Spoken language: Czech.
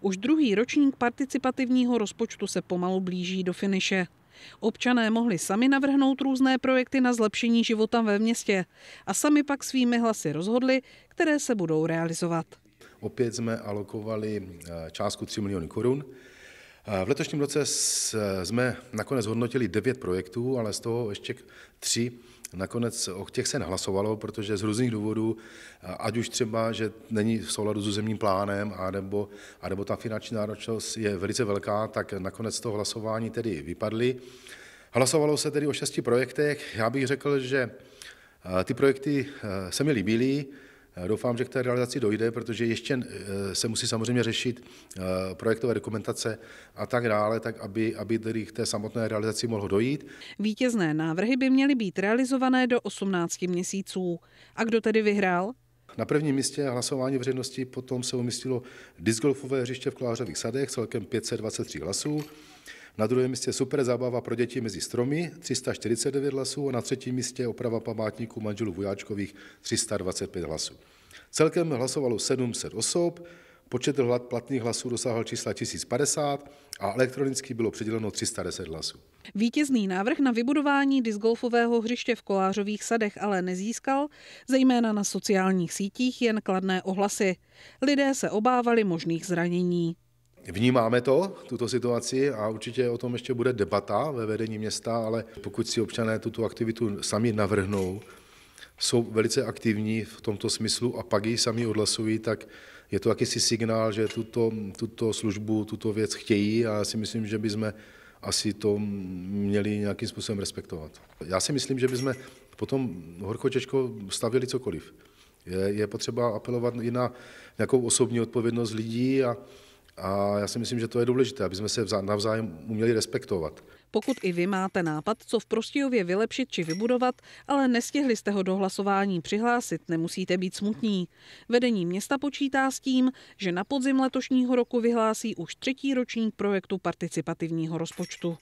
Už druhý ročník participativního rozpočtu se pomalu blíží do finiše. Občané mohli sami navrhnout různé projekty na zlepšení života ve městě a sami pak svými hlasy rozhodli, které se budou realizovat. Opět jsme alokovali eh, částku 3 miliony korun Eh, v letošním roce eh, jsme nakonec hodnotili devět projektů, ale z toho ještě tři Nakonec o těch se nehlasovalo, protože z různých důvodů, eh, ať už třeba, že není v souladu s územním plánem, a nebo a nebo ta finanční náročnost je velice velká, tak nakonec to hlasování tedy vypadly. Hlasovalo se tedy o šesti projektech. Já bych řekl, že ty projekty se mi líbily. Doufám, že k té realizaci dojde, protože ještě eh, se musí samozřejmě řešit eh, projektové dokumentace a tak dále, tak aby, aby tedy k té samotné realizaci mohlo dojít. Vítězné návrhy by měly být realizované do 18 měsíců. A kdo tedy vyhrál? Na prvním místě hlasování veřejnosti potom se umístilo disgolfové hřiště v Klářových sadech, celkem 523 hlasů. Na druhém místě super zábava pro děti mezi stromy, 349 hlasů a na třetím místě oprava památníků manželů vojáčkových, 325 hlasů. Celkem hlasovalo 700 osob, Počet platných hlasů dosáhl čísla 1050 a elektronicky bylo přiděleno 310 hlasů. Vítězný návrh na vybudování disgolfového hřiště v Kolářových sadech ale nezískal, zejména na sociálních sítích jen kladné ohlasy. Lidé se obávali možných zranění. Vnímáme to, tuto situaci a určitě o tom ještě bude debata ve vedení města, ale pokud si občané tuto aktivitu sami navrhnou, jsou velice aktivní v tomto smyslu a pak ji sami odhlasují, tak je to jakýsi signál, že tuto, tuto službu, tuto věc chtějí a já si myslím, že bychom asi to měli nějakým způsobem respektovat. Já si myslím, že bychom potom horko těžko stavili cokoliv. Je, je potřeba apelovat i na nějakou osobní odpovědnost lidí a, a já si myslím, že to je důležité, aby jsme se navzájem uměli respektovat. Pokud i vy máte nápad, co v Prostějově vylepšit či vybudovat, ale nestihli jste ho do hlasování přihlásit, nemusíte být smutní. Vedení města počítá s tím, že na podzim letošního roku vyhlásí už třetí ročník projektu participativního rozpočtu.